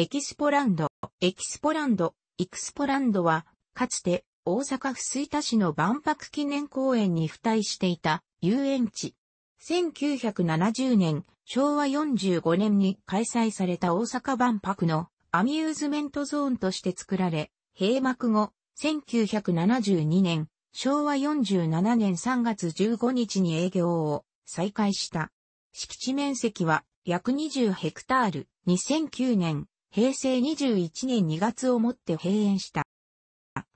エキスポランド。エキスポランド、イクスポランドは、かつて大阪府吹田市の万博記念公園に付帯していた遊園地。1970年、昭和45年に開催された大阪万博のアミューズメントゾーンとして作られ、閉幕後、1972年、昭和47年3月15日に営業を再開した。敷地面積は約20ヘクタール、2009年、平成21年2月をもって閉園した。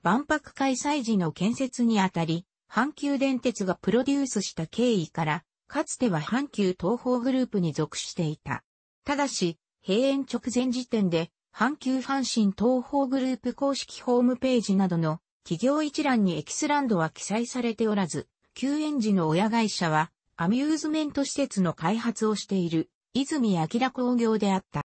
万博開催時の建設にあたり、阪急電鉄がプロデュースした経緯から、かつては阪急東方グループに属していた。ただし、閉園直前時点で、阪急阪神東方グループ公式ホームページなどの企業一覧にエキスランドは記載されておらず、休園時の親会社はアミューズメント施設の開発をしている泉明工業であった。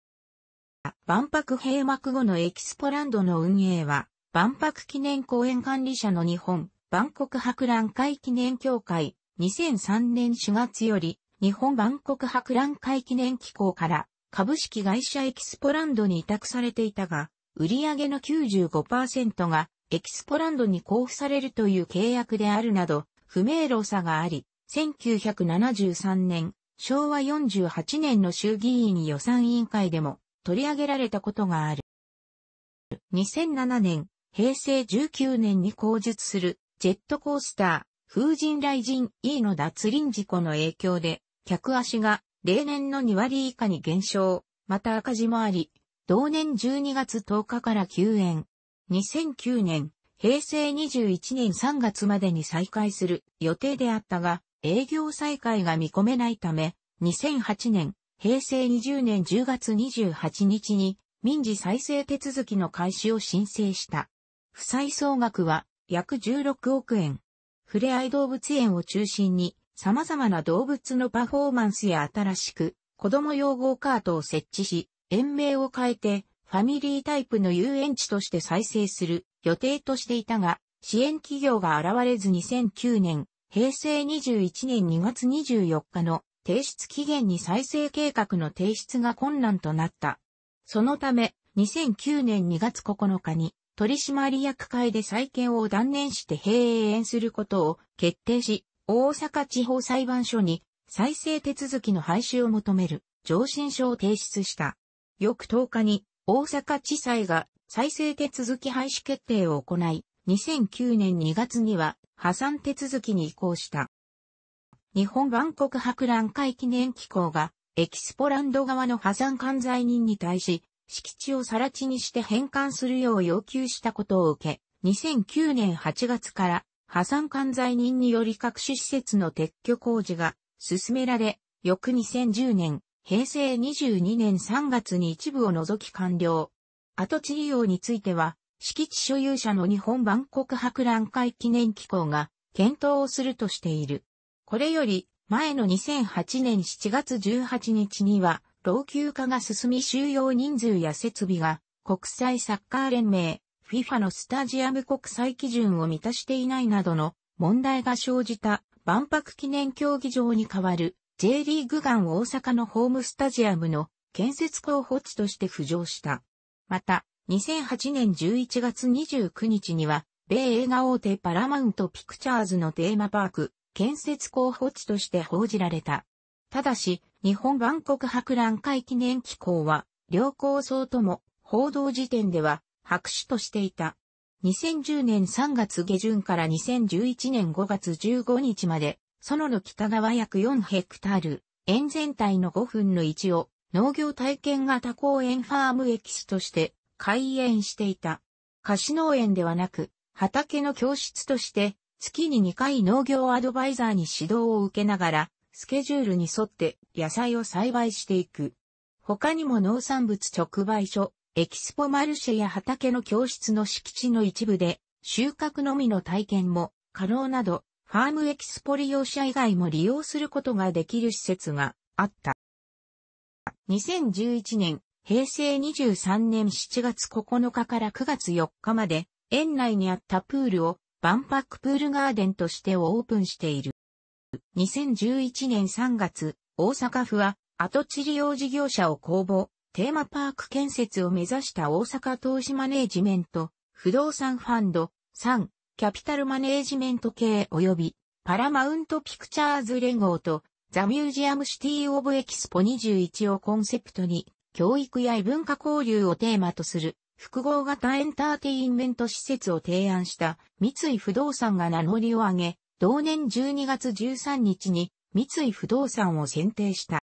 万博閉幕後のエキスポランドの運営は、万博記念公園管理者の日本、万国博覧会記念協会、2003年4月より、日本万国博覧会記念機構から、株式会社エキスポランドに委託されていたが、売上の95%がエキスポランドに交付されるという契約であるなど、不明瞭さがあり、1973年、昭和48年の衆議院予算委員会でも、取り上げられたことがある。2007年、平成19年に工述するジェットコースター、風神雷神 E の脱輪事故の影響で、客足が例年の2割以下に減少、また赤字もあり、同年12月10日から休園。2009年、平成21年3月までに再開する予定であったが、営業再開が見込めないため、2008年、平成20年10月28日に民事再生手続きの開始を申請した。負債総額は約16億円。ふれあい動物園を中心に様々な動物のパフォーマンスや新しく子供用ゴカートを設置し、園名を変えてファミリータイプの遊園地として再生する予定としていたが、支援企業が現れず2009年、平成21年2月24日の提出期限に再生計画の提出が困難となった。そのため、2009年2月9日に取締役会で再建を断念して閉園することを決定し、大阪地方裁判所に再生手続きの廃止を求める上申書を提出した。翌10日に大阪地裁が再生手続き廃止決定を行い、2009年2月には破産手続きに移行した。日本万国博覧会記念機構が、エキスポランド側の破産管財人に対し、敷地を更地にして返還するよう要求したことを受け、2009年8月から、破産管財人により各種施設の撤去工事が進められ、翌2010年、平成22年3月に一部を除き完了。跡地利用については、敷地所有者の日本万国博覧会記念機構が検討をするとしている。これより前の2008年7月18日には、老朽化が進み収容人数や設備が国際サッカー連盟 FIFA のスタジアム国際基準を満たしていないなどの問題が生じた万博記念競技場に代わる J リーグガン大阪のホームスタジアムの建設候補地として浮上した。また、2008年11月29日には、米映画大手パラマウントピクチャーズのテーマパーク、建設候補地として報じられた。ただし、日本万国博覧会記念機構は、両構想とも、報道時点では、白紙としていた。2010年3月下旬から2011年5月15日まで、園の北側約4ヘクタール、園全体の5分の1を農業体験型公園ファームエキスとして開園していた。貸し農園ではなく、畑の教室として月に2回農業アドバイザーに指導を受けながら、スケジュールに沿って野菜を栽培していく。他にも農産物直売所、エキスポマルシェや畑の教室の敷地の一部で、収穫のみの体験も可能など、ファームエキスポ利用者以外も利用することができる施設があった。2011年、平成23年7月9日から9月4日まで、園内にあったプールを万博プールガーデンとしてオープンしている。2011年3月、大阪府は跡地利用事業者を公募、テーマパーク建設を目指した大阪投資マネージメント、不動産ファンド、3、キャピタルマネージメント系及び、パラマウントピクチャーズ連合と、ザ・ミュージアム・シティ・オブ・エキスポ21をコンセプトに、教育や異文化交流をテーマとする複合型エンターテインメント施設を提案した三井不動産が名乗りを上げ、同年12月13日に三井不動産を選定した。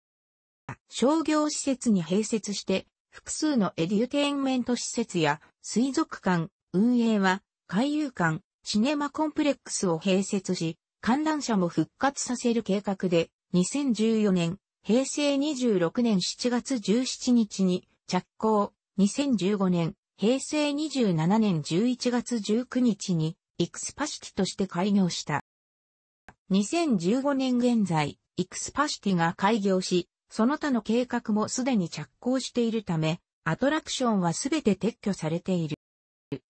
商業施設に併設して、複数のエデュテインメント施設や水族館、運営は海遊館、シネマコンプレックスを併設し、観覧車も復活させる計画で、2014年、平成26年7月17日に着工、2015年平成27年11月19日に、イクスパシティとして開業した。2015年現在、イクスパシティが開業し、その他の計画もすでに着工しているため、アトラクションはすべて撤去されている。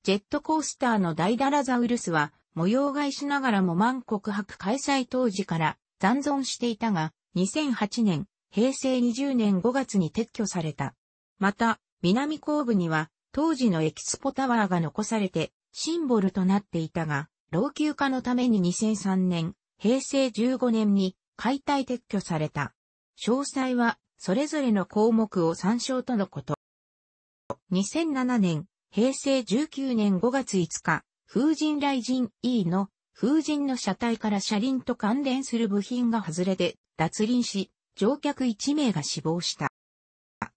ジェットコースターのダイダラザウルスは、模様替えしながらも万国博開催当時から残存していたが、2008年、平成20年5月に撤去された。また、南後部には、当時のエキスポタワーが残されてシンボルとなっていたが、老朽化のために2003年、平成15年に解体撤去された。詳細はそれぞれの項目を参照とのこと。2007年、平成19年5月5日、風神雷神 E の風神の車体から車輪と関連する部品が外れて脱輪し、乗客1名が死亡した。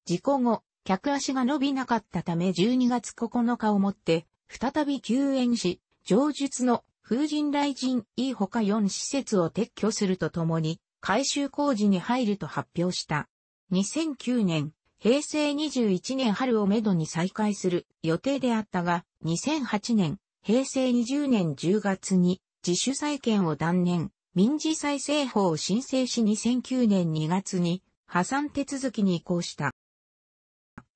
事故後、客足が伸びなかったため12月9日をもって、再び休園し、上述の風神雷神いいほか4施設を撤去するとともに、改修工事に入ると発表した。2009年、平成21年春をめどに再開する予定であったが、2008年、平成20年10月に自主再建を断念、民事再生法を申請し2009年2月に破産手続きに移行した。